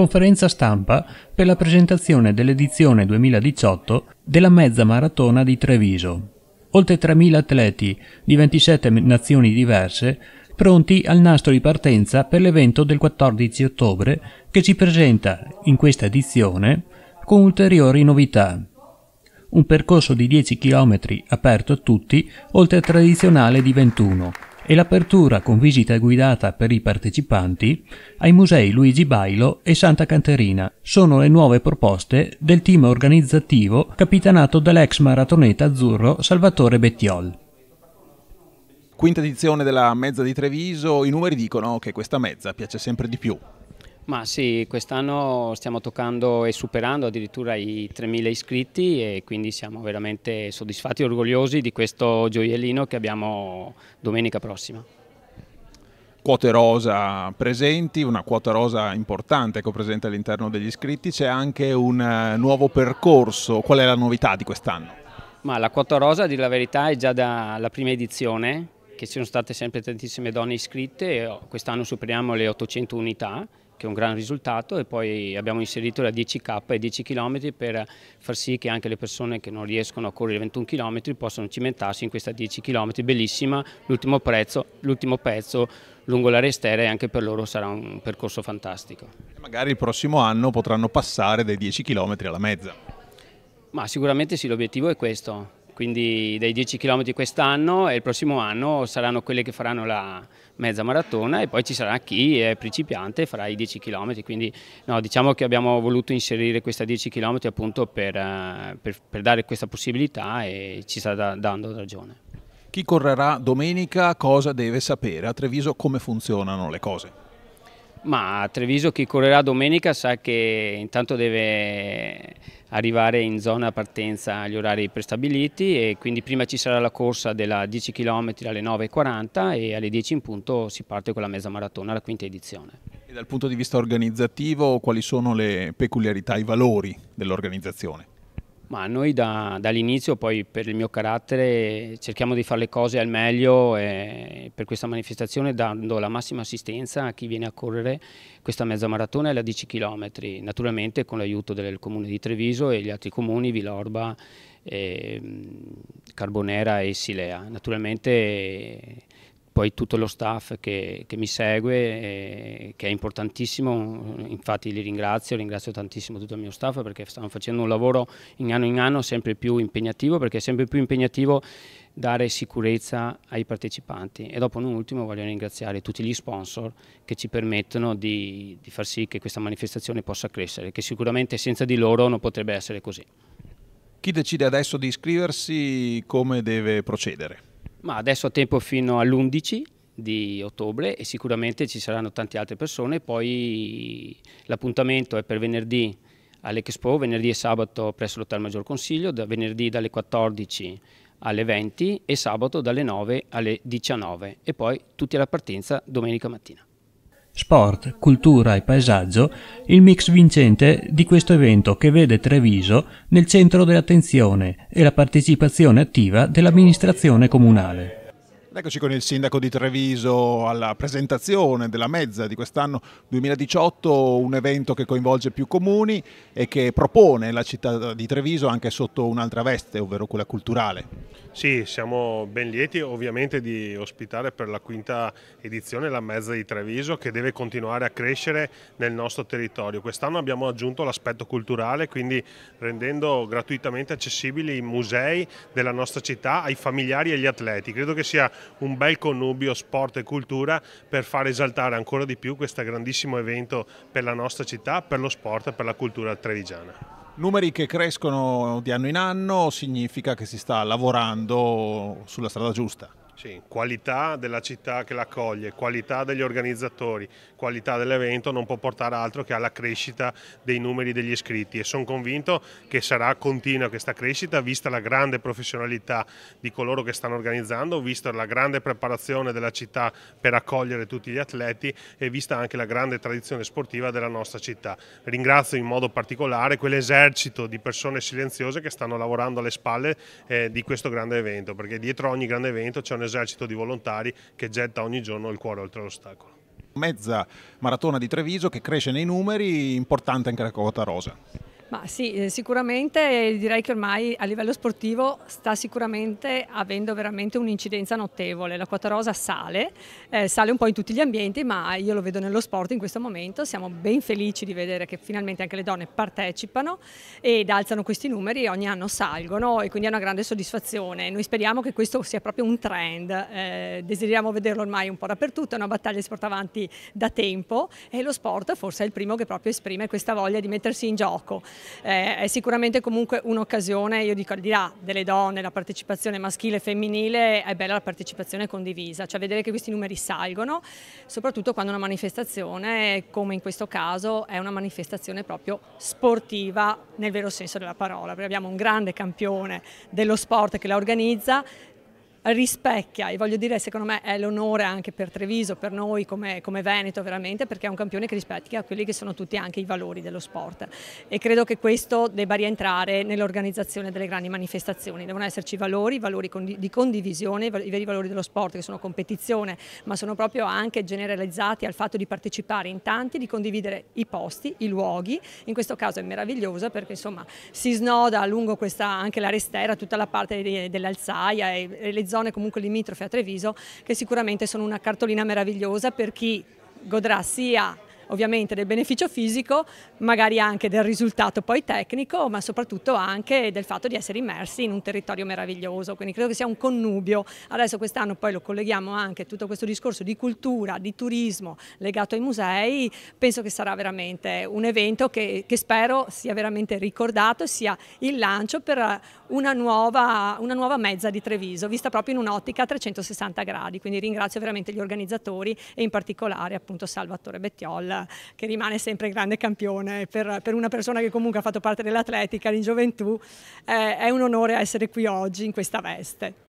conferenza stampa per la presentazione dell'edizione 2018 della mezza maratona di Treviso. Oltre 3.000 atleti di 27 nazioni diverse pronti al nastro di partenza per l'evento del 14 ottobre che si presenta in questa edizione con ulteriori novità. Un percorso di 10 km aperto a tutti, oltre al tradizionale di 21, e l'apertura con visita guidata per i partecipanti ai musei Luigi Bailo e Santa Canterina. Sono le nuove proposte del team organizzativo capitanato dall'ex maratoneta azzurro Salvatore Bettiol quinta edizione della Mezza di Treviso, i numeri dicono che questa mezza piace sempre di più. Ma sì, quest'anno stiamo toccando e superando addirittura i 3.000 iscritti e quindi siamo veramente soddisfatti e orgogliosi di questo gioiellino che abbiamo domenica prossima. Quote rosa presenti, una quota rosa importante che presente all'interno degli iscritti, c'è anche un eh, nuovo percorso, qual è la novità di quest'anno? Ma la quota rosa, a dire la verità, è già dalla prima edizione, che ci sono state sempre tantissime donne iscritte, quest'anno superiamo le 800 unità che è un gran risultato e poi abbiamo inserito la 10K e 10 km per far sì che anche le persone che non riescono a correre 21 km possano cimentarsi in questa 10 km bellissima, l'ultimo prezzo, l'ultimo pezzo lungo l'area estera e anche per loro sarà un percorso fantastico. Magari il prossimo anno potranno passare dai 10 km alla mezza. Ma sicuramente sì, l'obiettivo è questo, quindi dai 10 km quest'anno e il prossimo anno saranno quelle che faranno la mezza maratona e poi ci sarà chi è principiante e farà i 10 km, quindi no, diciamo che abbiamo voluto inserire questa 10 km appunto per, eh, per, per dare questa possibilità e ci sta da, dando ragione. Chi correrà domenica cosa deve sapere? A Treviso come funzionano le cose? Ma a Treviso chi correrà domenica sa che intanto deve arrivare in zona partenza agli orari prestabiliti e quindi prima ci sarà la corsa della 10 km alle 9.40 e alle 10 in punto si parte con la mezza maratona, la quinta edizione. E dal punto di vista organizzativo quali sono le peculiarità, i valori dell'organizzazione? Ma noi da, dall'inizio poi per il mio carattere cerchiamo di fare le cose al meglio per questa manifestazione dando la massima assistenza a chi viene a correre questa mezza maratona e la 10 km, naturalmente con l'aiuto del comune di Treviso e gli altri comuni, Vilorba, eh, Carbonera e Silea. Naturalmente poi tutto lo staff che, che mi segue, eh, che è importantissimo, infatti li ringrazio, ringrazio tantissimo tutto il mio staff perché stanno facendo un lavoro in anno in anno sempre più impegnativo, perché è sempre più impegnativo dare sicurezza ai partecipanti. E dopo non ultimo voglio ringraziare tutti gli sponsor che ci permettono di, di far sì che questa manifestazione possa crescere, che sicuramente senza di loro non potrebbe essere così. Chi decide adesso di iscriversi, come deve procedere? Ma adesso ho tempo fino all'11 di ottobre e sicuramente ci saranno tante altre persone, poi l'appuntamento è per venerdì all'Expo, venerdì e sabato presso l'Hotel Maggior Consiglio, da venerdì dalle 14 alle 20 e sabato dalle 9 alle 19 e poi tutti alla partenza domenica mattina sport, cultura e paesaggio, il mix vincente di questo evento che vede Treviso nel centro dell'attenzione e la partecipazione attiva dell'amministrazione comunale. Eccoci con il sindaco di Treviso alla presentazione della mezza di quest'anno 2018, un evento che coinvolge più comuni e che propone la città di Treviso anche sotto un'altra veste, ovvero quella culturale. Sì, siamo ben lieti ovviamente di ospitare per la quinta edizione la mezza di Treviso che deve continuare a crescere nel nostro territorio. Quest'anno abbiamo aggiunto l'aspetto culturale, quindi rendendo gratuitamente accessibili i musei della nostra città ai familiari e agli atleti. Credo che sia un bel connubio sport e cultura per far esaltare ancora di più questo grandissimo evento per la nostra città, per lo sport e per la cultura trevigiana. Numeri che crescono di anno in anno significa che si sta lavorando sulla strada giusta. Sì, qualità della città che l'accoglie, qualità degli organizzatori, qualità dell'evento non può portare altro che alla crescita dei numeri degli iscritti e sono convinto che sarà continua questa crescita vista la grande professionalità di coloro che stanno organizzando, vista la grande preparazione della città per accogliere tutti gli atleti e vista anche la grande tradizione sportiva della nostra città. Ringrazio in modo particolare quell'esercito di persone silenziose che stanno lavorando alle spalle eh, di questo grande evento perché dietro ogni grande evento c'è un esercito esercito di volontari che getta ogni giorno il cuore oltre l'ostacolo. Mezza maratona di Treviso che cresce nei numeri, importante anche la cota rosa. Ma sì, eh, sicuramente eh, direi che ormai a livello sportivo sta sicuramente avendo veramente un'incidenza notevole. La Quattro Rosa sale, eh, sale un po' in tutti gli ambienti, ma io lo vedo nello sport in questo momento. Siamo ben felici di vedere che finalmente anche le donne partecipano ed alzano questi numeri, ogni anno salgono e quindi è una grande soddisfazione. Noi speriamo che questo sia proprio un trend, eh, desideriamo vederlo ormai un po' dappertutto, è una battaglia che si porta avanti da tempo e lo sport forse è il primo che proprio esprime questa voglia di mettersi in gioco eh, è sicuramente comunque un'occasione, io dico al di là delle donne, la partecipazione maschile e femminile, è bella la partecipazione condivisa, cioè vedere che questi numeri salgono, soprattutto quando una manifestazione, come in questo caso, è una manifestazione proprio sportiva nel vero senso della parola, perché abbiamo un grande campione dello sport che la organizza, rispecchia e voglio dire secondo me è l'onore anche per Treviso, per noi come, come, Veneto veramente perché è un campione che rispecchia quelli che sono tutti anche i valori dello sport e credo che questo debba rientrare nell'organizzazione delle grandi manifestazioni, devono esserci valori, valori di condivisione, i veri valori dello sport che sono competizione ma sono proprio anche generalizzati al fatto di partecipare in tanti, di condividere i posti, i luoghi, in questo caso è meraviglioso perché insomma si snoda lungo questa, anche la restera, tutta la parte dell'Alzaia e le zone comunque limitrofe a Treviso che sicuramente sono una cartolina meravigliosa per chi godrà sia ovviamente del beneficio fisico, magari anche del risultato poi tecnico, ma soprattutto anche del fatto di essere immersi in un territorio meraviglioso, quindi credo che sia un connubio. Adesso quest'anno poi lo colleghiamo anche a tutto questo discorso di cultura, di turismo legato ai musei, penso che sarà veramente un evento che, che spero sia veramente ricordato sia il lancio per una nuova, una nuova mezza di Treviso, vista proprio in un'ottica a 360 gradi, quindi ringrazio veramente gli organizzatori e in particolare appunto Salvatore Bettiol che rimane sempre grande campione. Per, per, una persona che comunque ha fatto parte dell'atletica in gioventù eh, è un onore essere qui oggi in questa veste.